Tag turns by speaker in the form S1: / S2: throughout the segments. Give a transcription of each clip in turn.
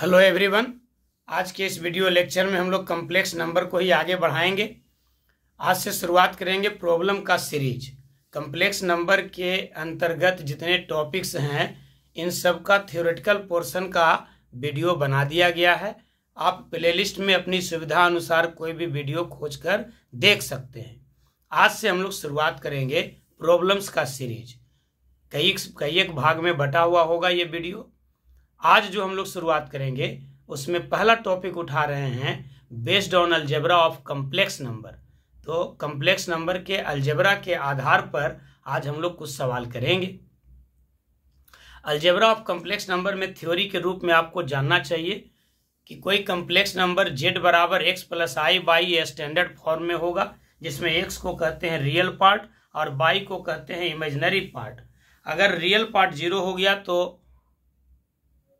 S1: hello everyone आज के इस वीडियो लेक्चर में हम लोग कम्प्लेक्स नंबर को ही आगे बढ़ाएंगे आज से शुरुआत करेंगे प्रॉब्लम का सीरीज कम्प्लेक्स नंबर के अंतर्गत जितने टॉपिक्स हैं इन सब का थ्योरेटिकल पोर्शन का वीडियो बना दिया गया है आप प्लेलिस्ट में अपनी सुविधा अनुसार कोई भी वीडियो खोज कर देख सकते हैं आज से हम लोग शुरुआत करेंगे प्रॉब्लम्स का सीरीज कई कई एक भाग में बटा हुआ होगा ये वीडियो आज जो हम लोग शुरुआत करेंगे उसमें पहला टॉपिक उठा रहे हैं based on algebra of complex number तो कम्प्लेक्स नंबर के अल्जेबरा के आधार पर आज हम लोग कुछ सवाल करेंगे अल्जेबरा ऑफ कम्प्लेक्स नंबर में थ्योरी के रूप में आपको जानना चाहिए कि कोई कम्प्लेक्स नंबर जेड बराबर एक्स प्लस आई बाई स्टैंडर्ड फॉर्म में होगा जिसमें एक्स को कहते हैं रियल पार्ट और बाई को कहते हैं इमेजनरी पार्ट अगर रियल पार्ट जीरो हो गया तो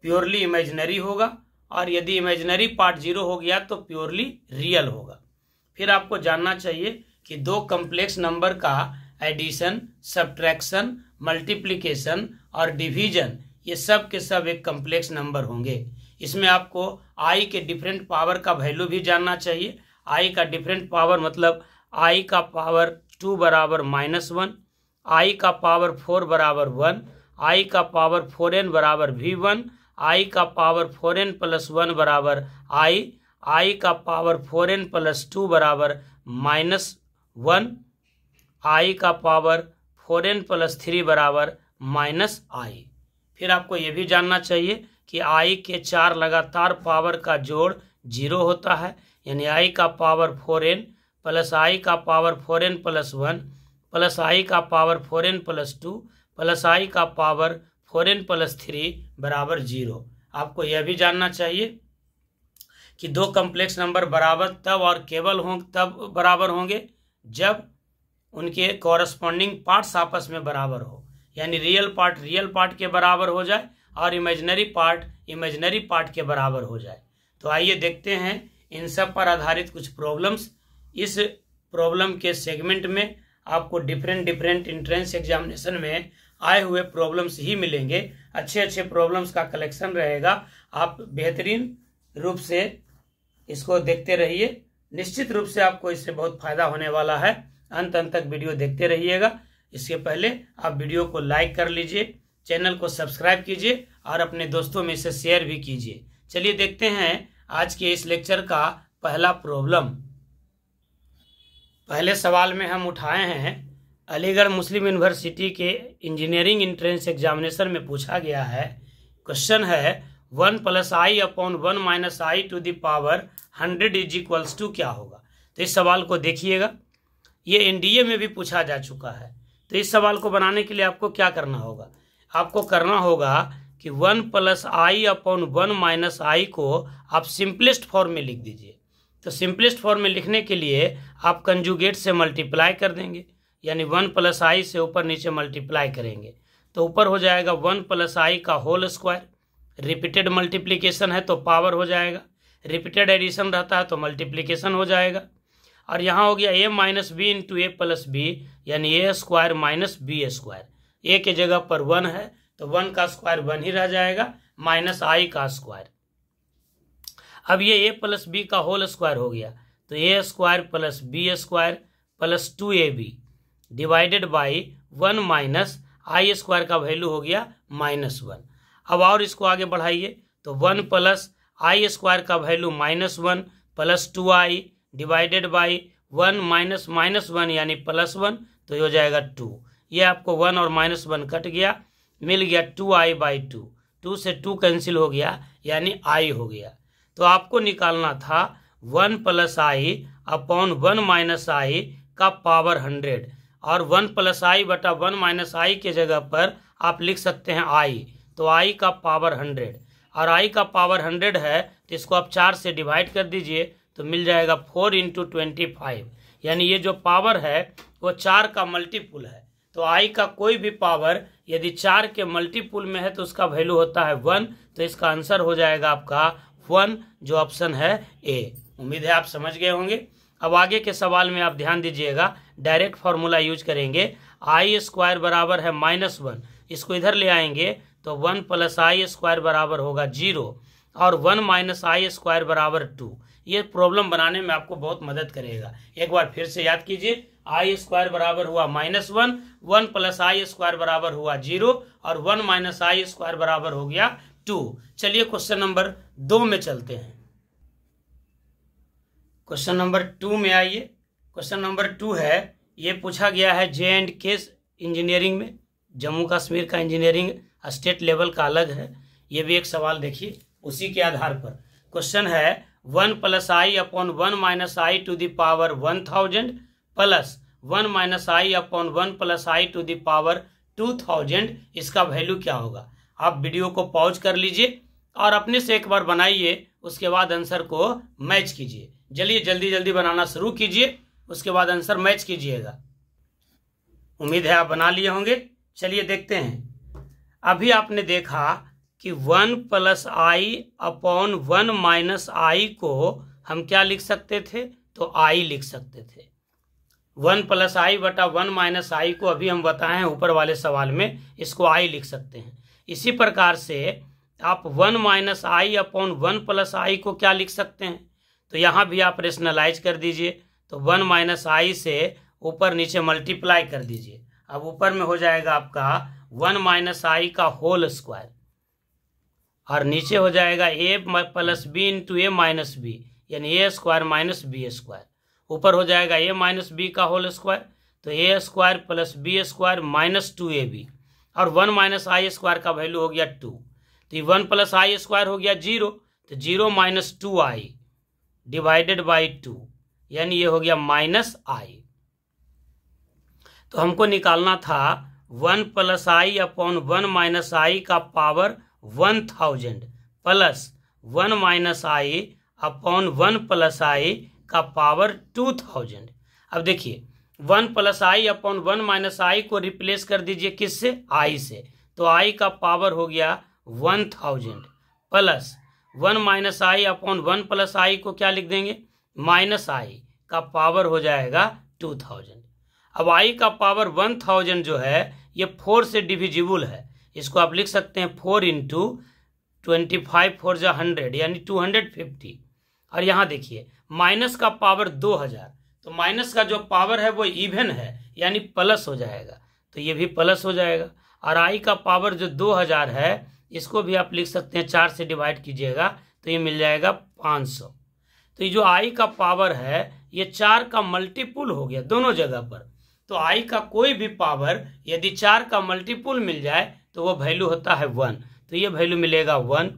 S1: प्योरली इमेजनरी होगा और यदि इमेजनरी पार्ट जीरो हो गया तो प्योरली रियल होगा फिर आपको जानना चाहिए कि दो कम्प्लेक्स नंबर का एडिशन सब्ट्रैक्शन मल्टीप्लीकेशन और डिवीजन ये सब के सब एक कम्प्लेक्स नंबर होंगे इसमें आपको आई के डिफरेंट पावर का वैल्यू भी जानना चाहिए आई का डिफरेंट पावर मतलब आई का पावर टू बराबर माइनस वन आई का पावर फोर बराबर वन आई का पावर फोर एन बराबर वी वन आई का power four N plus one बराबर आई आई का power four N plus two बराबर माइनस वन आई का power four N plus three बराबर माइनस आई फिर आपको ये भी जानना चाहिए कि आई के चार लगातार पावर का जोड़ जीरो होता है यानी आई का पावर फोर एन प्लस आई का power four N plus one plus आई का power four N plus two plus आई का power four N plus three बराबर जीरो आपको यह भी जानना चाहिए कि दो कम्प्लेक्स नंबर बराबर तब और केवल हों तब बराबर होंगे जब उनके कॉरस्पॉन्डिंग पार्ट्स आपस में बराबर हो यानी रियल पार्ट रियल पार्ट के बराबर हो जाए और इमेजनरी पार्ट इमेजनरी पार्ट के बराबर हो जाए तो आइए देखते हैं इन सब पर आधारित कुछ प्रॉब्लम्स इस प्रॉब्लम के सेगमेंट में आपको डिफरेंट डिफरेंट इंट्रेंस एग्जामिनेशन में आए हुए प्रॉब्लम्स ही मिलेंगे अच्छे अच्छे प्रॉब्लम्स का कलेक्शन रहेगा आप बेहतरीन रूप से इसको देखते रहिए निश्चित रूप से आपको इससे बहुत फायदा होने वाला है अंत अंत तक वीडियो देखते रहिएगा इसके पहले आप वीडियो को लाइक कर लीजिए चैनल को सब्सक्राइब कीजिए और अपने दोस्तों में इसे शेयर भी कीजिए चलिए देखते हैं आज के इस लेक्चर का पहला प्रॉब्लम पहले सवाल में हम उठाए हैं अलीगढ़ मुस्लिम यूनिवर्सिटी के इंजीनियरिंग इंट्रेंस एग्जामिनेशन में पूछा गया है क्वेश्चन है one plus I upon one minus i to power hundred is equals to क्या होगा तो इस सवाल को देखिएगा ये एनडीए में भी पूछा जा चुका है तो इस सवाल को बनाने के लिए आपको क्या करना होगा आपको करना होगा कि one plus I upon one minus i को आप सिंपलेस्ट फॉर्म में लिख दीजिए तो सिंपलेस्ट फॉर्म में लिखने के लिए आप कंजुगेट से मल्टीप्लाई कर देंगे यानी वन प्लस आई से ऊपर नीचे मल्टीप्लाई करेंगे तो ऊपर हो जाएगा वन प्लस आई का होल स्क्वायर रिपीटेड मल्टीप्लीकेशन है तो पावर हो जाएगा रिपीटेड एडिशन रहता है तो मल्टीप्लीकेशन हो जाएगा और यहाँ हो गया a minus b into A plus b यानी a square minus b square a के जगह पर वन है तो वन का स्क्वायर वन ही रह जाएगा माइनस आई का स्क्वायर अब ये ए प्लस बी का होल स्क्वायर हो गया तो a square plus B square plus two A b divided by one minus I square का वैल्यू हो गया माइनस वन अब और इसको आगे बढ़ाइए तो वन प्लस आई स्क्वायर का value minus one plus two i divided by one minus minus one यानी प्लस वन तो ये हो जाएगा टू ये आपको वन और माइनस वन कट गया मिल गया two i by two two से टू कैंसिल हो गया यानी आई हो गया तो आपको निकालना था वन प्लस आई अपॉन वन माइनस आई का पावर हंड्रेड और वन प्लस आई बटा वन माइनस आई के जगह पर आप लिख सकते हैं आई तो आई का पावर हंड्रेड और आई का पावर हंड्रेड है तो इसको आप चार से डिवाइड कर दीजिए तो मिल जाएगा फोर इंटू ट्वेंटी फाइव यानी ये जो पावर है वो चार का मल्टीपुल है तो आई का कोई भी पावर यदि चार के मल्टीपुल में है तो उसका वैल्यू होता है वन तो इसका आंसर हो जाएगा आपका वन जो ऑप्शन है ए उम्मीद है आप समझ गए होंगे अब आगे के सवाल में आप ध्यान दीजिएगा डायरेक्ट फॉर्मूला यूज करेंगे आई स्क्वायर बराबर है माइनस वन इसको इधर ले आएंगे तो वन प्लस आई स्क्वायर बराबर होगा जीरो और वन माइनस आई स्क्वायर बराबर टू ये प्रॉब्लम बनाने में आपको बहुत मदद करेगा एक बार फिर से याद कीजिए आई स्क्वायर बराबर हुआ minus one one plus i square बराबर हुआ जीरो और वन माइनस आई स्क्वायर बराबर हो गया टू चलिए क्वेश्चन नंबर दो में चलते हैं क्वेश्चन नंबर टू में आइए क्वेश्चन नंबर टू है ये पूछा गया है जे एंड के इंजीनियरिंग में जम्मू कश्मीर का इंजीनियरिंग स्टेट लेवल का अलग है ये भी एक सवाल देखिए उसी के आधार पर क्वेश्चन है one plus I upon one minus i to the power one thousand plus one minus i upon one plus i to the power two thousand इसका वैल्यू क्या होगा आप वीडियो को पॉज कर लीजिए और अपने से एक बार बनाइए उसके बाद आंसर को मैच कीजिए चलिए जल्दी जल्दी बनाना शुरू कीजिए उसके बाद आंसर मैच कीजिएगा उम्मीद है आप बना लिए होंगे चलिए देखते हैं अभी आपने देखा कि one plus I upon one minus i को हम क्या लिख सकते थे तो आई लिख सकते थे वन प्लस आई बटा वन माइनस आई को अभी हम बताए हैं ऊपर वाले सवाल में इसको आई लिख सकते हैं इसी प्रकार से आप one minus i upon one plus i को क्या लिख सकते हैं तो यहाँ भी आप रेशनलाइज कर दीजिए तो वन माइनस आई से ऊपर नीचे मल्टीप्लाई कर दीजिए अब ऊपर में हो जाएगा आपका वन माइनस आई का होल स्क्वायर और नीचे हो जाएगा a plus b into a minus b यानी a square minus b square ऊपर हो जाएगा ए माइनस बी का होल स्क्वायर तो a square plus B square minus two A B और वन माइनस आई स्क्वायर का वैल्यू हो गया टू तो ये वन प्लस आई स्क्वायर हो गया जीरो तो zero minus two i divided by two यानी ये हो गया माइनस आई तो हमको निकालना था वन प्लस आई अपॉन वन माइनस आई का power one thousand plus one minus i upon one plus आई का पावर टू थाउजेंड अब देखिए one plus I upon one minus i को रिप्लेस कर दीजिए किससे आई से तो आई का पावर हो गया one thousand plus one minus i upon one plus i को क्या लिख देंगे माइनस आई का पावर हो जाएगा टू थाउजेंड अब आई का पावर वन थाउजेंड जो है ये फोर से डिविजिबल है इसको आप लिख सकते हैं four into twenty five four जो हंड्रेड यानी टू हंड्रेड फिफ्टी और यहाँ देखिए माइनस का पावर दो हजार तो माइनस का जो पावर है वो इवन है यानी प्लस हो जाएगा तो ये भी प्लस हो जाएगा और आई का पावर जो दो हजार है इसको भी आप लिख सकते हैं चार से डिवाइड कीजिएगा तो ये मिल जाएगा पाँच सौ तो ये जो आई का पावर है ये चार का मल्टीपुल हो गया दोनों जगह पर तो आई का कोई भी पावर यदि चार का मल्टीपुल मिल जाए तो वो वैल्यू होता है वन तो ये वैल्यू मिलेगा वन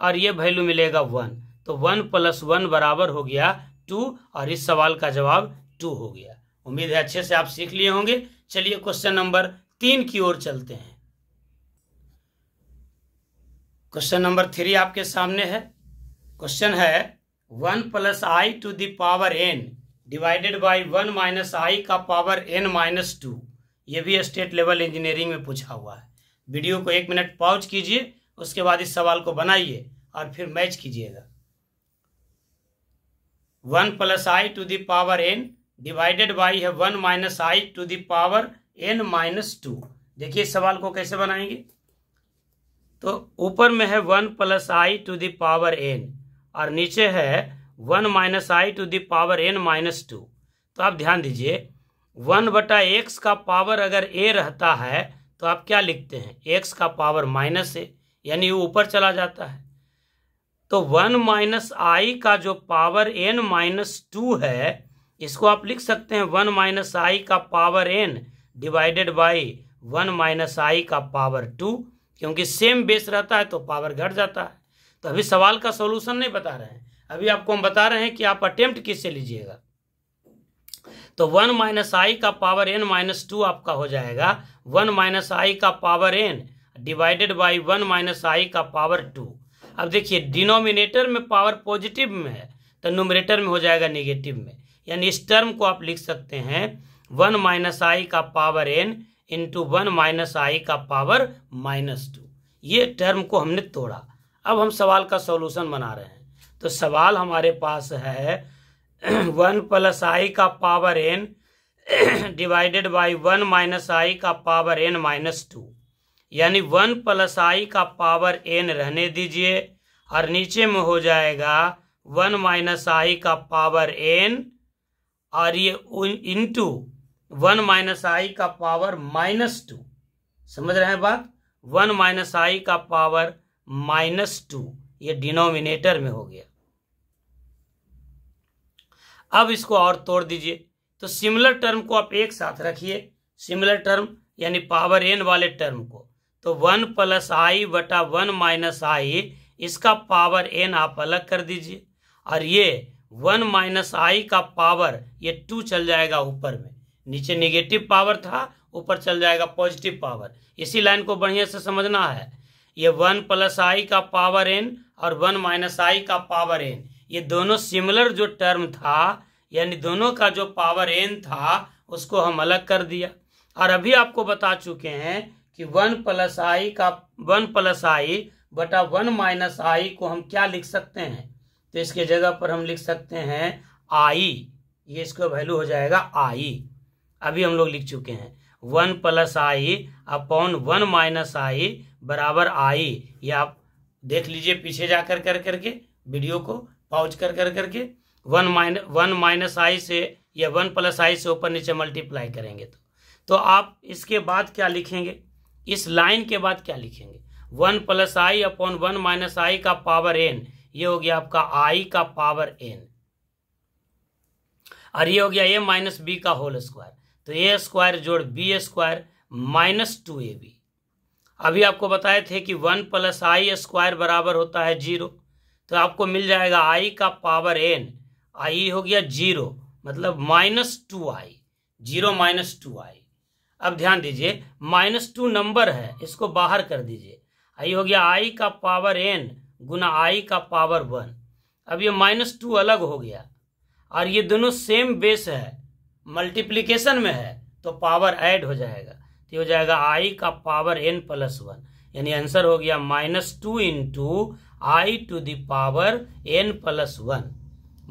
S1: और ये वैल्यू मिलेगा वन तो वन प्लस वन बराबर हो गया टू और इस सवाल का जवाब टू हो गया उम्मीद है अच्छे से आप सीख लिए होंगे चलिए क्वेश्चन नंबर तीन की ओर चलते हैं क्वेश्चन नंबर थ्री आपके सामने है क्वेश्चन है one plus i to the power n divided by one minus आई का पावर एन माइनस टू ये भी स्टेट लेवल इंजीनियरिंग में पूछा हुआ है वीडियो को एक मिनट पॉज कीजिए उसके बाद इस सवाल को बनाइए और फिर मैच कीजिएगा one plus i to the power n divided by है one minus i to the power n minus two देखिए इस सवाल को कैसे बनाएंगे तो ऊपर में है one plus i to power n और नीचे है one minus i to the power n minus two तो आप ध्यान दीजिए वन बटा एक्स का पावर अगर ए रहता है तो आप क्या लिखते हैं एक्स का पावर माइनस ए यानी वो ऊपर चला जाता है तो वन माइनस आई का जो पावर एन माइनस टू है इसको आप लिख सकते हैं वन माइनस आई का power n divided by one minus आई का पावर टू क्योंकि सेम बेस रहता है तो पावर घट जाता है तो अभी सवाल का सोल्यूशन नहीं बता रहे हैं अभी आपको हम बता रहे हैं कि आप अटेम्प्ट किससे लीजिएगा तो वन माइनस आई का पावर एन माइनस टू आपका हो जाएगा वन माइनस आई का power n divided by one minus आई का पावर टू अब देखिए डिनोमिनेटर में पावर पॉजिटिव में है तो नोमिनेटर में हो जाएगा निगेटिव में यानी इस टर्म को आप लिख सकते हैं वन माइनस आई का power n into one minus आई का पावर माइनस टू ये टर्म को हमने तोड़ा अब हम सवाल का सॉल्यूशन बना रहे हैं तो सवाल हमारे पास है वन प्लस आई का power n divided by one minus आई का पावर एन माइनस टू यानी वन प्लस आई का पावर एन रहने दीजिए और नीचे में हो जाएगा वन माइनस आई का पावर एन और ये इंटू वन माइनस आई का पावर माइनस टू समझ रहे हैं बात वन माइनस आई का पावर माइनस टू ये डिनोमिनेटर में हो गया अब इसको और तोड़ दीजिए तो सिमिलर टर्म को आप एक साथ रखिए सिमिलर टर्म यानी पावर एन वाले टर्म को तो वन प्लस आई बटा वन माइनस आई इसका पावर एन आप अलग कर दीजिए और ये वन माइनस आई का पावर ये टू चल जाएगा ऊपर में नीचे निगेटिव पावर था ऊपर चल जाएगा पॉजिटिव पावर इसी लाइन को बढ़िया से समझना है ये वन प्लस आई का पावर एन और वन माइनस आई का पावर एन ये दोनों सिमिलर जो टर्म था यानी दोनों का जो पावर एन था उसको हम अलग कर दिया और अभी आपको बता चुके हैं कि वन प्लस आई का वन प्लस आई बटा वन माइनस आई को हम क्या लिख सकते हैं तो इसके जगह पर हम लिख सकते हैं आई ये इसका वैल्यू हो जाएगा आई अभी हम लोग लिख चुके हैं one plus I upon one minus i बराबर आई ये आप देख लीजिए पीछे जाकर कर करके वीडियो को पाउच कर कर करके one minus one minus i से या वन प्लस आई से ऊपर नीचे मल्टीप्लाई करेंगे तो तो आप इसके बाद क्या लिखेंगे इस लाइन के बाद क्या लिखेंगे वन प्लस आई अपॉन वन माइनस आई का पावर एन ये हो गया आपका आई का पावर एन और ये हो गया ए माइनस बी का होल स्क्वायर तो ए स्क्वायर जोड़ बी स्क्वायर माइनस टू ए बी अभी आपको बताए थे कि वन प्लस आई स्क्वायर बराबर होता है जीरो तो आपको मिल जाएगा आई का पावर एन आई हो गया जीरो मतलब minus two i zero minus two i अब ध्यान दीजिए माइनस टू नंबर है इसको बाहर कर दीजिए आई हो गया आई का पावर एन गुना आई का पावर वन अब ये माइनस टू अलग हो गया और ये दोनों सेम बेस है मल्टीप्लीकेशन में है तो पावर ऐड हो जाएगा तो हो जाएगा आई का पावर एन प्लस वन यानी आंसर हो गया minus two into i to the power n plus one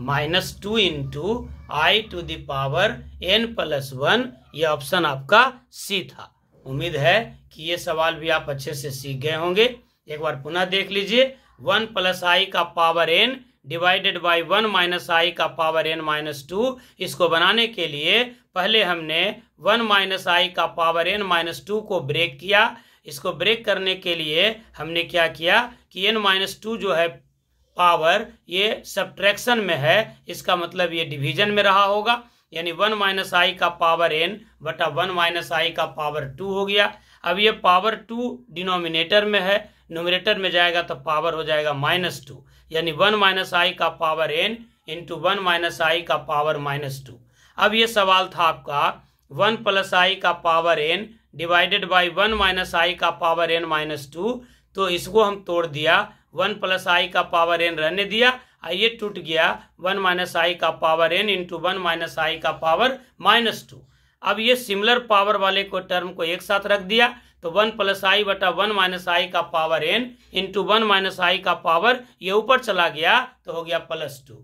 S1: minus two into i to the power n plus one ये ऑप्शन आपका सी था उम्मीद है कि ये सवाल भी आप अच्छे से सीख गए होंगे एक बार पुनः देख लीजिए वन प्लस आई का power n divided by one minus आई का पावर एन माइनस टू इसको बनाने के लिए पहले हमने वन माइनस आई का पावर एन माइनस टू को ब्रेक किया इसको ब्रेक करने के लिए हमने क्या किया कि एन माइनस टू जो है पावर ये सब्ट्रैक्शन में है इसका मतलब ये डिवीजन में रहा होगा यानी वन माइनस आई का पावर एन बटा वन माइनस आई का पावर टू हो गया अब ये पावर टू डिनोमिनेटर में है नोमिनेटर में जाएगा तो पावर हो जाएगा माइनस टू यानी वन माइनस आई का power n into one minus आई का पावर माइनस टू अब ये सवाल था आपका वन प्लस आई का power n divided by one minus आई का पावर एन माइनस टू तो इसको हम तोड़ दिया वन प्लस आई का पावर एन रहने दिया आइए टूट गया वन माइनस आई का power n into one minus आई का पावर माइनस टू अब ये सिमिलर पावर वाले को टर्म को एक साथ रख दिया तो वन प्लस आई बटा वन माइनस आई का power n into one minus आई का पावर ये ऊपर चला गया तो हो गया प्लस टू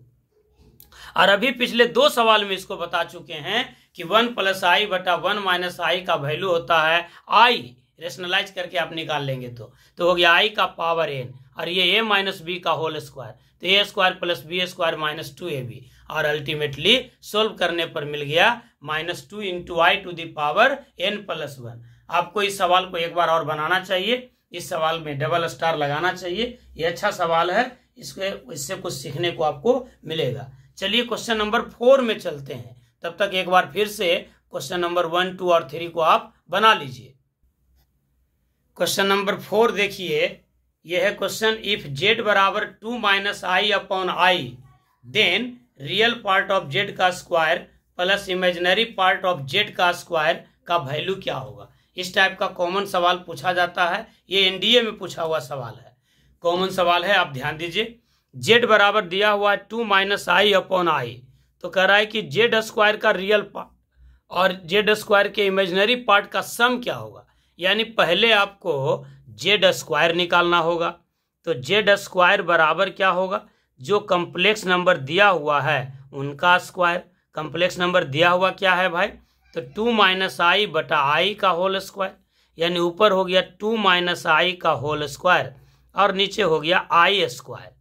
S1: और अभी पिछले दो सवाल में इसको बता चुके हैं कि वन प्लस आई बटा वन माइनस आई का वैल्यू होता है आई रेशनलाइज करके आप निकाल लेंगे तो तो हो गया आई का पावर एन और ये ए माइनस बी का होल स्क्वायर तो a square plus B square minus two A B और अल्टीमेटली सोल्व करने पर मिल गया minus two into i to the power n plus one आपको इस सवाल को एक बार और बनाना चाहिए इस सवाल में डबल स्टार लगाना चाहिए ये अच्छा सवाल है इसके इससे कुछ सीखने को आपको मिलेगा चलिए क्वेश्चन नंबर फोर में चलते हैं तब तक एक बार फिर से क्वेश्चन नंबर वन टू और थ्री को आप बना लीजिए क्वेश्चन नंबर फोर देखिए यह है क्वेश्चन इफ जेड बराबर two minus i upon i then real part of z का square plus imaginary part of z का स्क्वायर का वैल्यू क्या होगा इस टाइप का कॉमन सवाल पूछा जाता है ये एनडीए में पूछा हुआ सवाल है कॉमन सवाल है आप ध्यान दीजिए जेड बराबर दिया हुआ है two minus i upon i तो कह रहा है कि जेड स्क्वायर का रियल पार्ट और जेड स्क्वायर के इमेजनरी पार्ट का सम क्या होगा यानी पहले आपको जेड स्क्वायर निकालना होगा तो जेड स्क्वायर बराबर क्या होगा जो कम्प्लेक्स नंबर दिया हुआ है उनका स्क्वायर कम्प्लेक्स नंबर दिया हुआ क्या है भाई तो टू माइनस आई बटा आई का होल स्क्वायर यानी ऊपर हो गया टू माइनस आई का होल स्क्वायर और नीचे हो गया आई स्क्वायर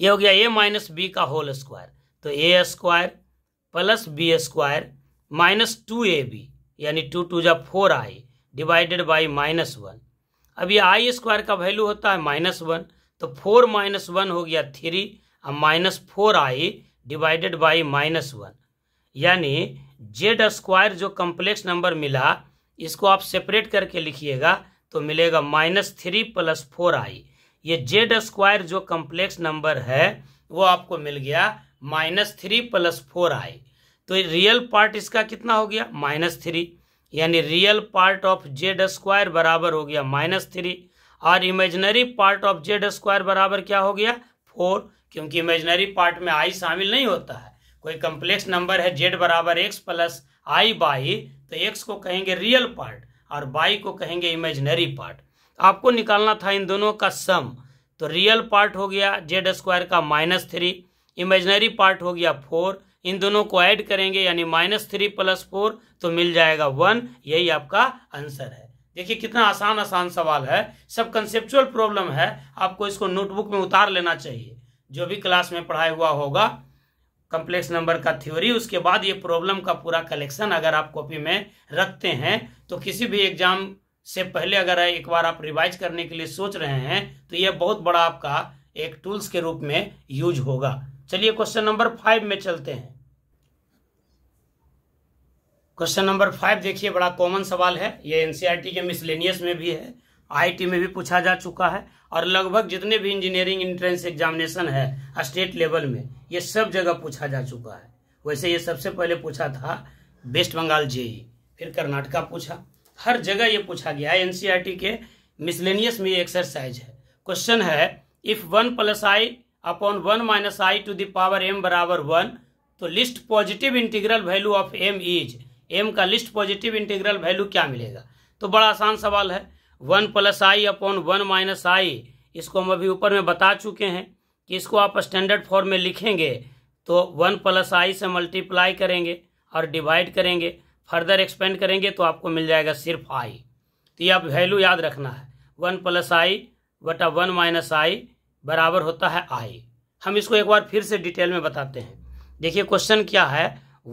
S1: ये हो गया ए माइनस बी का होल स्क्वायर तो a square plus B square minus two A b यानी टू टू जब four i divided by minus one अब ये आई स्क्वायर का वैल्यू होता है माइनस वन तो फोर माइनस वन हो गया थ्री और minus four i divided by minus one यानी जेड स्क्वायर जो कम्प्लेक्स नंबर मिला इसको आप सेपरेट करके लिखिएगा तो मिलेगा minus three plus four i ये जेड स्क्वायर जो कम्प्लेक्स नंबर है वो आपको मिल गया minus three plus four i तो रियल पार्ट इसका कितना हो गया माइनस थ्री यानी real part of z square बराबर हो गया माइनस थ्री और imaginary part of z square बराबर क्या हो गया फोर क्योंकि इमेजनरी पार्ट में आई शामिल नहीं होता है कोई कम्प्लेक्स नंबर है जेड बराबर एक्स प्लस आई बाई तो एक्स को कहेंगे रियल पार्ट और बाई को कहेंगे इमेजनरी पार्ट तो आपको निकालना था इन दोनों का सम तो रियल पार्ट हो गया जेड स्क्वायर का माइनस थ्री इमेजनरी पार्ट हो गया फोर इन दोनों को ऐड करेंगे यानी माइनस थ्री प्लस फोर तो मिल जाएगा वन यही आपका आंसर है देखिए कितना आसान आसान सवाल है सब कंसेप्चुअल प्रॉब्लम है आपको इसको नोटबुक में उतार लेना चाहिए जो भी क्लास में पढ़ाया हुआ होगा कम्प्लेक्स नंबर का थ्योरी उसके बाद ये प्रॉब्लम का पूरा कलेक्शन अगर आप कॉपी में रखते हैं तो किसी भी एग्जाम से पहले अगर एक बार आप रिवाइज करने के लिए सोच रहे हैं तो यह बहुत बड़ा आपका एक टूल्स के रूप में यूज होगा चलिए क्वेश्चन नंबर फाइव में चलते हैं क्वेश्चन नंबर फाइव देखिए बड़ा कॉमन सवाल है ये एनसीआरटी e के मिसलेनियस में भी है आईटी में भी पूछा जा चुका है और लगभग जितने भी इंजीनियरिंग इंट्रेंस एग्जामिनेशन है स्टेट लेवल में ये सब जगह पूछा जा चुका है वैसे ये सबसे पहले पूछा था वेस्ट बंगाल जेई फिर कर्नाटका पूछा हर जगह ये पूछा गया है एनसीईआरटी e के मिसलेनियस में एक्सरसाइज है क्वेश्चन है if one plus I upon one minus i to the power m बराबर वन तो least positive integral value of m is m का लिस्ट पॉजिटिव इंटीग्रल वैल्यू क्या मिलेगा तो बड़ा आसान सवाल है one plus I upon one minus i इसको हम अभी ऊपर में बता चुके हैं कि इसको आप स्टैंडर्ड फॉर्म में लिखेंगे तो वन प्लस आई से मल्टीप्लाई करेंगे और डिवाइड करेंगे फर्दर एक्सपेंड करेंगे तो आपको मिल जाएगा सिर्फ आई तो ये आप वैल्यू याद रखना है वन प्लस आई बटा वन माइनस आई बराबर होता है आई हम इसको एक बार फिर से डिटेल में बताते हैं देखिए क्वेश्चन क्या है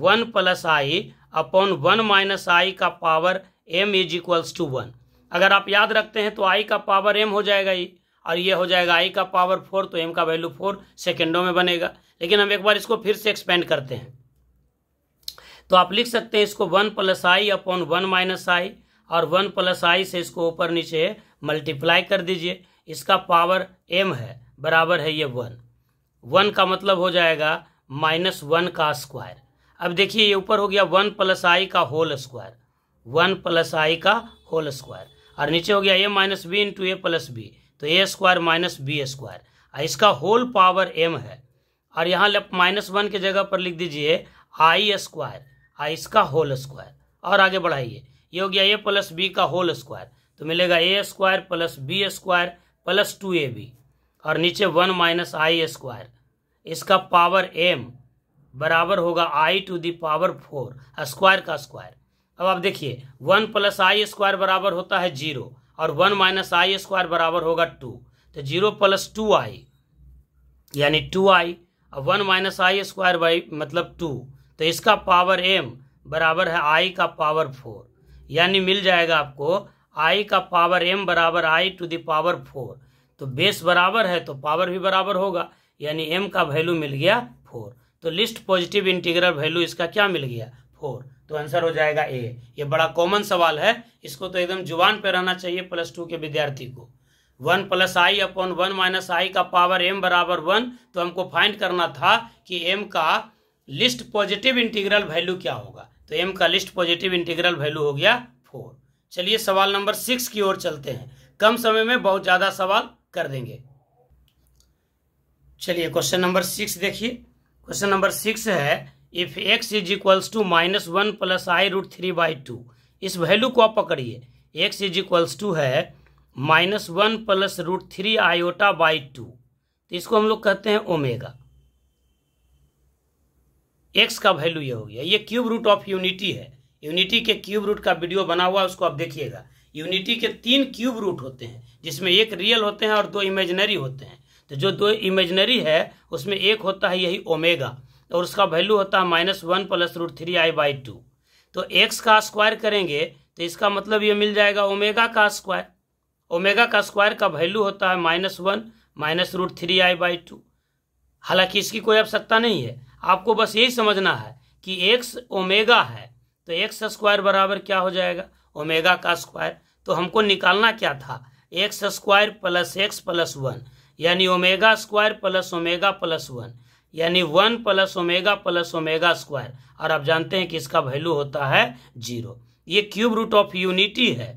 S1: वन प्लस आई अपॉन वन माइनस आई का power m is equals to one अगर आप याद रखते हैं तो आई का पावर एम हो जाएगा ये और ये हो जाएगा आई का पावर फोर तो एम का वैल्यू फोर सेकेंडों में बनेगा लेकिन हम एक बार इसको फिर से एक्सपेंड करते हैं तो आप लिख सकते हैं इसको one plus I upon one minus i और वन प्लस आई से इसको ऊपर नीचे मल्टीप्लाई कर दीजिए इसका पावर एम है बराबर है ये वन वन का मतलब हो जाएगा माइनस वन का स्क्वायर अब देखिए ये ऊपर हो गया वन प्लस आई का होल स्क्वायर वन प्लस आई का होल स्क्वायर और नीचे हो गया a minus b into A plus b तो a square minus b square और इसका होल पावर एम है और यहाँ माइनस वन के जगह पर लिख दीजिए आई स्क्वायर आ इसका होल स्क्वायर और आगे बढ़ाइए ये हो गया ए प्लस बी का होल स्क्वायर तो मिलेगा A square plus B square plus two A B और नीचे वन माइनस आई स्क्वायर इसका पावर एम बराबर होगा I to the power four square का स्क्वायर अब आप देखिए वन प्लस आई स्क्वायर बराबर होता है जीरो और वन माइनस आई स्क्वायर बराबर होगा टू तो जीरो प्लस टू आई यानी टू आई और one minus I square by मतलब टू तो इसका पावर एम बराबर है आई का पावर फोर यानी मिल जाएगा आपको आई का पावर एम बराबर आई टू दावर फोर तो बेस बराबर है तो पावर भी बराबर होगा यानी एम का वैल्यू मिल गया फोर तो लिस्ट पॉजिटिव इंटीग्रल वैल्यू इसका क्या मिल गया फोर तो आंसर हो जाएगा ए ये बड़ा कॉमन सवाल है इसको तो एकदम जुबान पे रहना चाहिए प्लस टू के विद्यार्थी को वन प्लस आई अपॉन वन माइनस आई का पावर एम बराबर वन तो हमको फाइंड करना था कि एम का लिस्ट पॉजिटिव इंटीग्रल वैल्यू क्या होगा तो एम का लिस्ट पॉजिटिव इंटीग्रल वैल्यू हो गया फोर चलिए सवाल नंबर सिक्स की ओर चलते हैं कम समय में बहुत ज़्यादा सवाल कर देंगे चलिए क्वेश्चन नंबर सिक्स देखिए क्वेश्चन नंबर सिक्स है if X is equals to minus one plus I root three by two इस वैल्यू को आप पकड़िए एक्स इज इक्वल्स टू है minus one plus root three iota by two तो इसको हम लोग कहते हैं ओमेगा एक्स का वैल्यू ये हो गया ये क्यूब रूट ऑफ यूनिटी है यूनिटी के क्यूब रूट का वीडियो बना हुआ है उसको आप देखिएगा यूनिटी के तीन क्यूब रूट होते हैं जिसमें एक रियल होते हैं और दो इमेजनरी होते हैं तो जो दो इमेजनरी है उसमें एक होता है यही ओमेगा और उसका वैल्यू होता है minus one plus root three I by two तो एक्स का स्क्वायर करेंगे तो इसका मतलब ये मिल जाएगा ओमेगा का स्क्वायर ओमेगा का स्क्वायर का वैल्यू होता है minus one minus root three I by two हालांकि इसकी कोई आवश्यकता नहीं है आपको बस यही समझना है कि एक्स ओमेगा है तो एक्स स्क्वायर बराबर क्या हो जाएगा ओमेगा का स्क्वायर तो हमको निकालना क्या था X square plus X plus one यानी omega square plus omega plus one यानी one plus omega plus omega square और आप जानते हैं कि इसका वैल्यू होता है जीरो ये क्यूब रूट ऑफ यूनिटी है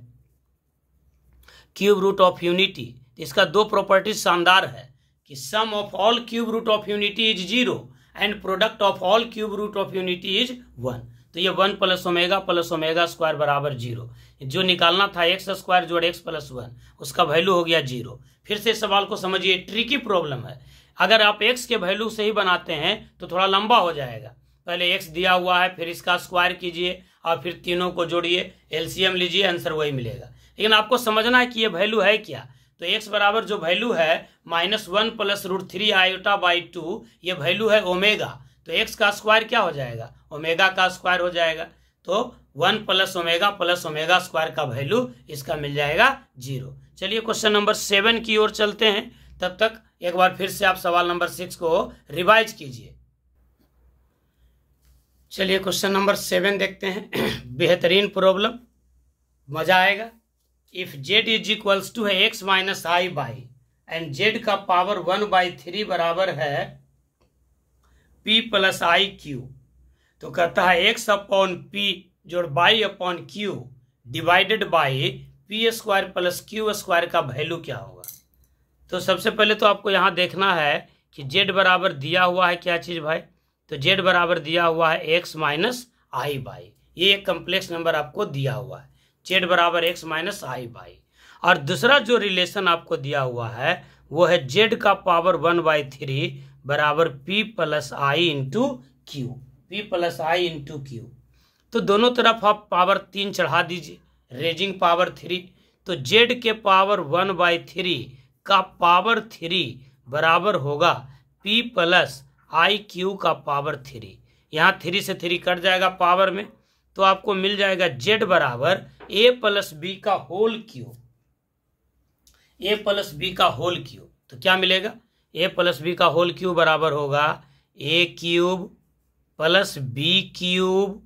S1: क्यूब रूट ऑफ यूनिटी इसका दो प्रॉपर्टी शानदार है कि sum of all cube root of unity is zero and product of all cube root of unity is one तो ये one plus omega plus omega square बराबर zero जो निकालना था एक्स स्क्वायर जोड़ एक्स प्लस वन उसका value हो गया जीरो फिर से सवाल को समझिए ट्रिकी प्रॉब्लम है अगर आप एक्स के वैल्यू से ही बनाते हैं तो थोड़ा लंबा हो जाएगा पहले एक्स दिया हुआ है फिर इसका स्क्वायर कीजिए और फिर तीनों को जोड़िए एलसीएम लीजिए आंसर वही मिलेगा लेकिन आपको समझना है कि ये वैल्यू है क्या तो एक्स बराबर जो वैल्यू है minus one plus root three iota by two ये वैल्यू है ओमेगा तो एक्स का स्क्वायर क्या हो जाएगा ओमेगा का स्क्वायर हो जाएगा तो one plus omega plus omega square का वैल्यू इसका मिल जाएगा जीरो चलिए क्वेश्चन नंबर सेवन की ओर चलते हैं तब तक एक बार फिर से आप सवाल नंबर सिक्स को रिवाइज कीजिए चलिए क्वेश्चन नंबर सेवन देखते हैं बेहतरीन प्रॉब्लम मजा आएगा if Z is equals to है X minus I Y and Z का पावर वन बाई थ्री बराबर है पी प्लस आई क्यू तो कहता है एक्स अपॉन पी जोड़ Y upon Q divided by P square plus Q square का value क्या होगा तो सबसे पहले तो आपको यहाँ देखना है कि जेड बराबर दिया हुआ है क्या चीज़ भाई तो जेड बराबर दिया हुआ है एक्स माइनस आई बाई ये एक कम्प्लेक्स नंबर आपको दिया हुआ है जेड बराबर एक्स माइनस आई बाई और दूसरा जो रिलेशन आपको दिया हुआ है वो है जेड का पावर वन बाई थ्री बराबर P plus I into Q P plus I into Q तो दोनों तरफ आप पावर तीन चढ़ा दीजिए रेजिंग पावर थ्री तो जेड के पावर वन बाई थ्री का पावर थ्री बराबर होगा पी प्लस आई क्यू का पावर थ्री यहाँ थ्री से थ्री कट जाएगा पावर में तो आपको मिल जाएगा जेड बराबर ए प्लस बी का होल क्यू ए प्लस बी का होल क्यू तो क्या मिलेगा ए प्लस बी का होल क्यू बराबर होगा A cube plus B cube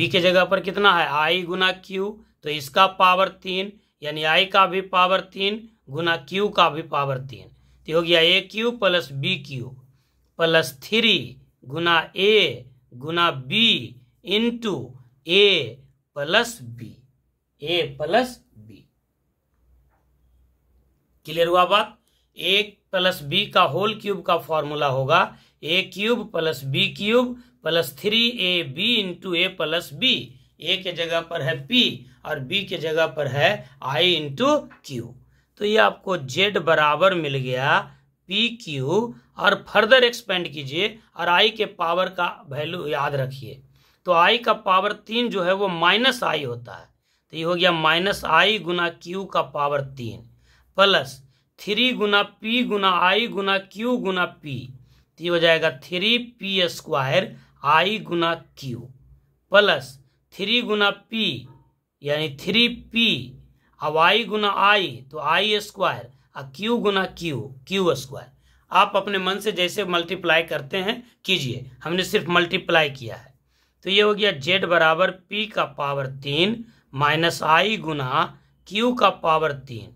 S1: B के जगह पर कितना है आई गुना क्यू तो इसका पावर तीन यानी आई का भी पावर तीन गुना क्यू का भी पावर तीन तो हो गया A cube plus B cube plus three गुना ए गुना B into A plus B A plus B clear हुआ बात ए प्लस बी का होल क्यूब का फॉर्मूला होगा A cube plus B cube plus three A B into A plus B A के जगह पर है पी और बी के जगह पर है आई इंटू क्यू तो ये आपको जेड बराबर मिल गया पी क्यू और फर्दर एक्सपेंड कीजिए और आई के पावर का वैल्यू याद रखिए तो आई का पावर तीन जो है वो माइनस आई होता है तो ये हो गया माइनस आई गुना क्यू का पावर तीन प्लस थ्री गुना पी गुना आई गुना क्यू गुना पी तो ये हो जाएगा थ्री पी स्क्वायर आई गुना क्यू प्लस थ्री गुना पी यानी थ्री पी आई गुना आई तो आई स्क्वायर और क्यू गुना क्यू क्यू स्क्वायर आप अपने मन से जैसे मल्टीप्लाई करते हैं कीजिए हमने सिर्फ मल्टीप्लाई किया है तो ये हो गया जेड बराबर पी का पावर तीन माइनस आई गुना क्यू का पावर तीन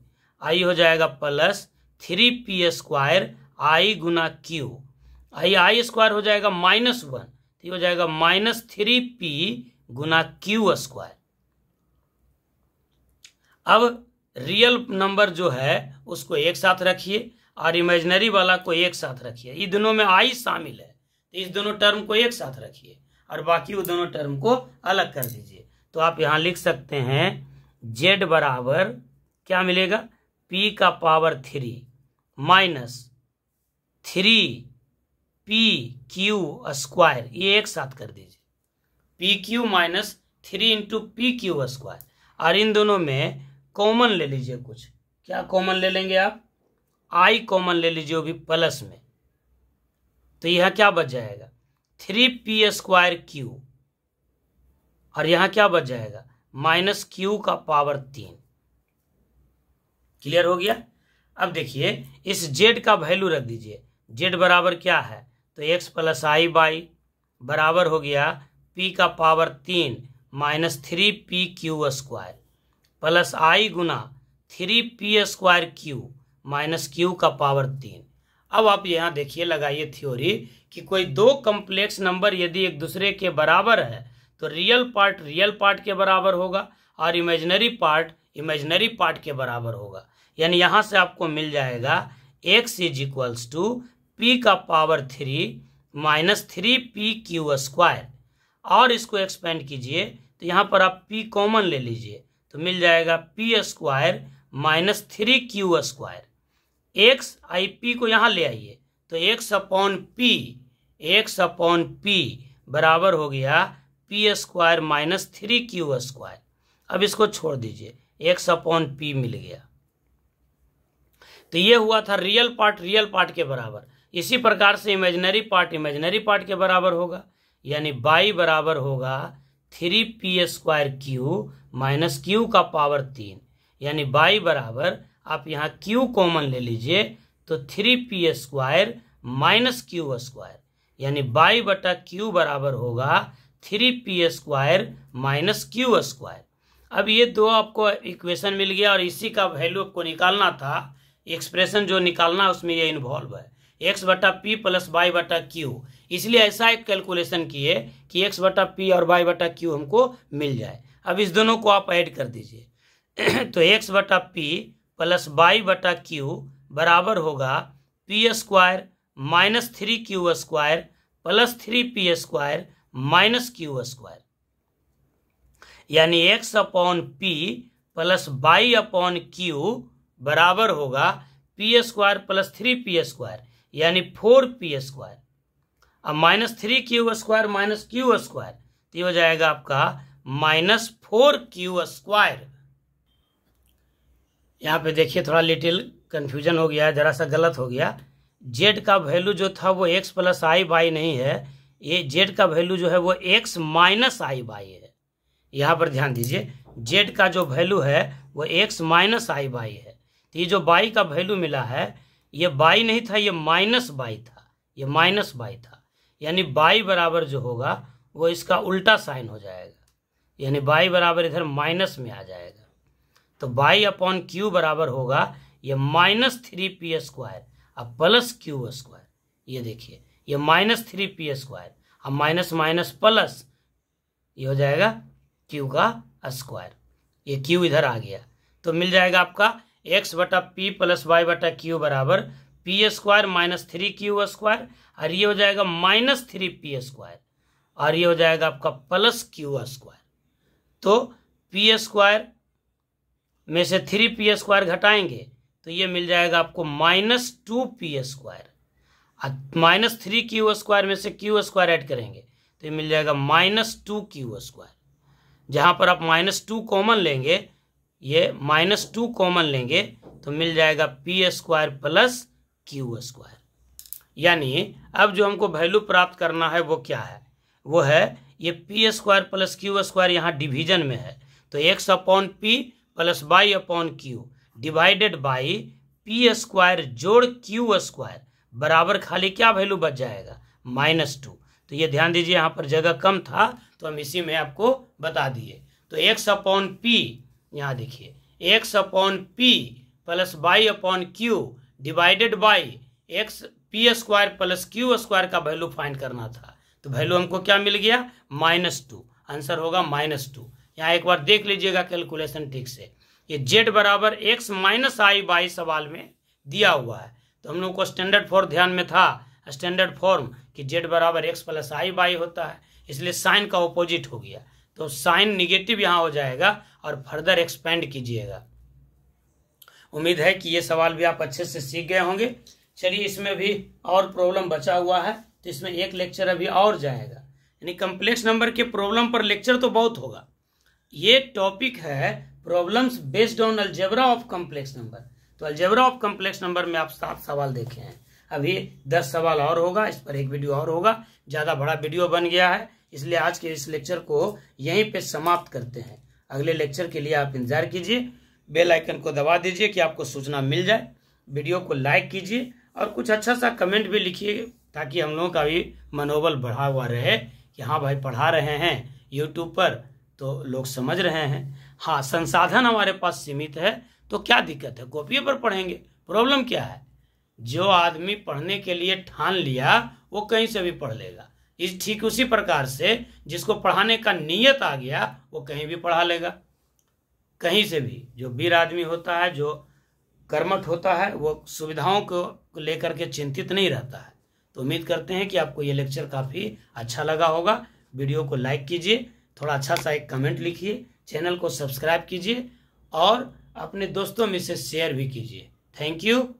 S1: आई हो जाएगा plus three P square I गुना क्यू आई आई स्क्वायर हो जाएगा माइनस वन तो ये हो जाएगा माइनस थ्री पी गुना क्यू स्क्वायर अब रियल नंबर जो है उसको एक साथ रखिए और इमेजनरी वाला को एक साथ रखिए इन दोनों में आई शामिल है तो इस दोनों टर्म को एक साथ रखिए और बाकी वो दोनों टर्म को अलग कर दीजिए तो आप यहाँ लिख सकते हैं जेड बराबर क्या मिलेगा पी का power three minus three P Q square ये एक साथ कर दीजिए P Q minus three into P Q square और इन दोनों में कॉमन ले लीजिए कुछ क्या कॉमन ले लेंगे आप आई कॉमन ले लीजिए वो भी प्लस में तो यह क्या बच जाएगा थ्री पी स्क्वायर क्यू और यहां क्या बच जाएगा माइनस क्यू का पावर तीन क्लियर हो गया अब देखिए इस जेड का वैल्यू रख दीजिए जेड बराबर क्या है तो एक्स प्लस आई बाई बराबर हो गया पी का पावर तीन minus three P Q square plus I गुना three P square Q minus Q का पावर तीन अब आप यहाँ देखिए लगाइए थ्योरी कि कोई दो कम्प्लेक्स नंबर यदि एक दूसरे के बराबर है तो रियल पार्ट रियल पार्ट के बराबर होगा और इमेजनरी पार्ट इमेजनरी पार्ट के बराबर होगा यानी यहाँ से आपको मिल जाएगा X is equals to P का power three minus three P Q square और इसको एक्सपेंड कीजिए तो यहाँ पर आप पी कॉमन ले लीजिए तो मिल जाएगा P square minus three Q square X I P को यहाँ ले आइए तो X upon P X upon P बराबर हो गया P square minus three Q square अब इसको छोड़ दीजिए एक्स अपॉन पी मिल गया तो ये हुआ था रियल पार्ट रियल पार्ट के बराबर इसी प्रकार से इमेजिनरी पार्ट इमेजिनरी पार्ट के बराबर होगा यानी बाई बराबर होगा three P square Q minus Q का पावर तीन यानी बाई बराबर आप यहाँ क्यू कॉमन ले लीजिए तो three P square minus Q square यानी बाई बटा क्यू बराबर होगा three P square minus Q square अब ये दो आपको इक्वेशन मिल गया और इसी का वैल्यू आपको निकालना था एक्सप्रेशन जो निकालना है उसमें ये इन्वॉल्व है एक्स बटा पी प्लस बाई बटा क्यू इसलिए ऐसा एक कैलकुलेशन किए कि एक्स बटा पी और y बटा क्यू हमको मिल जाए अब इस दोनों को आप ऐड कर दीजिए तो एक्स बटा पी प्लस वाई बटा क्यू बराबर होगा P square minus three Q square plus three P square minus Q square यानी X upon P plus Y upon Q बराबर होगा P square plus three P square यानी four P square अब minus three Q square minus Q square तो ये हो जाएगा आपका माइनस फोर क्यू स्क्वायर यहाँ पे देखिए थोड़ा लिटिल कंफ्यूजन हो गया ज़रा सा गलत हो गया जेड का वैल्यू जो था वो एक्स प्लस आई बाई नहीं है ये जेड का वैल्यू जो है वो एक्स माइनस आई बाई है यहाँ पर ध्यान दीजिए जेड का जो वैल्यू है वो एक्स माइनस आई बाई है तो ये जो बाई का वैल्यू मिला है ये बाई नहीं था ये माइनस बाई था ये माइनस बाई था यानी बाई बराबर जो होगा वो इसका उल्टा साइन हो जाएगा यानी बाई बराबर इधर माइनस में आ जाएगा तो बाई अपॉन क्यू बराबर होगा ये माइनस थ्री पी स्क्वायर अब प्लस क्यू स्क्वायर ये देखिए ये माइनस थ्री पी स्क्वायर अब माइनस माइनस प्लस ये हो जाएगा क्यू का स्क्वायर ये क्यू इधर आ गया तो मिल जाएगा आपका एक्स बटा पी प्लस वाई बटा क्यू बराबर P square minus three Q square और ये हो जाएगा माइनस थ्री पी स्क्वायर और ये हो जाएगा आपका प्लस क्यू स्क्वायर तो पी स्क्वायर में से थ्री पी स्क्वायर घटाएंगे तो ये मिल जाएगा आपको माइनस टू पी स्क्वायर और माइनस थ्री क्यू स्क्वायर में से क्यू स्क्वायर ऐड करेंगे तो ये मिल जाएगा माइनस टू क्यू स्क्वायर जहां पर आप माइनस टू कॉमन लेंगे ये माइनस टू कॉमन लेंगे तो मिल जाएगा P square plus Q square यानी अब जो हमको वैल्यू प्राप्त करना है वो क्या है वो है ये P square plus Q square यहाँ डिवीजन में है तो X upon P plus Y upon Q divided by P square जोड़ क्यू स्क्वायर बराबर खाली क्या वैल्यू बच जाएगा माइनस टू तो ये ध्यान दीजिए यहाँ पर जगह कम था तो हम इसी में आपको बता दिए तो एक्स अपॉन पी यहाँ देखिए X upon P plus Y upon Q divided by X P square plus Q square का वैल्यू फाइंड करना था तो वैल्यू हमको क्या मिल गया माइनस टू आंसर होगा माइनस टू यहाँ एक बार देख लीजिएगा कैलकुलेशन ठीक से ये जेड बराबर एक्स माइनस आई बाई सवाल में दिया हुआ है तो हम लोग को स्टैंडर्ड फॉर ध्यान में था स्टैंडर्ड फॉर्म कि जेड बराबर एक्स प्लस आई बाई होता है इसलिए साइन का ऑपोजिट हो गया तो साइन निगेटिव यहाँ हो जाएगा और फर्दर एक्सपेंड कीजिएगा उम्मीद है कि ये सवाल भी आप अच्छे से सीख गए होंगे चलिए इसमें भी और प्रॉब्लम बचा हुआ है तो इसमें एक लेक्चर अभी और जाएगा यानी कम्प्लेक्स नंबर के प्रॉब्लम पर लेक्चर तो बहुत होगा ये टॉपिक है problems based on algebra of complex number तो अल्जेबरा ऑफ कम्प्लेक्स नंबर में आप सात सवाल देखे हैं अभी दस सवाल और होगा इस पर एक वीडियो और होगा ज़्यादा बड़ा वीडियो बन गया है इसलिए आज के इस लेक्चर को यहीं पे समाप्त करते हैं अगले लेक्चर के लिए आप इंतजार कीजिए बेल आइकन को दबा दीजिए कि आपको सूचना मिल जाए वीडियो को लाइक कीजिए और कुछ अच्छा सा कमेंट भी लिखिए ताकि हम लोगों का भी मनोबल बढ़ा हुआ रहे कि हाँ भाई पढ़ा रहे हैं यूट्यूब पर तो लोग समझ रहे हैं हाँ संसाधन हमारे पास सीमित है तो क्या दिक्कत है कॉपी पर पढ़ेंगे प्रॉब्लम क्या है जो आदमी पढ़ने के लिए ठान लिया वो कहीं से भी पढ़ लेगा इस ठीक उसी प्रकार से जिसको पढ़ाने का नियत आ गया वो कहीं भी पढ़ा लेगा कहीं से भी जो वीर आदमी होता है जो कर्मठ होता है वो सुविधाओं को लेकर के चिंतित नहीं रहता है तो उम्मीद करते हैं कि आपको ये लेक्चर काफ़ी अच्छा लगा होगा वीडियो को लाइक कीजिए थोड़ा अच्छा सा एक कमेंट लिखिए चैनल को सब्सक्राइब कीजिए और अपने दोस्तों में से शेयर भी कीजिए थैंक यू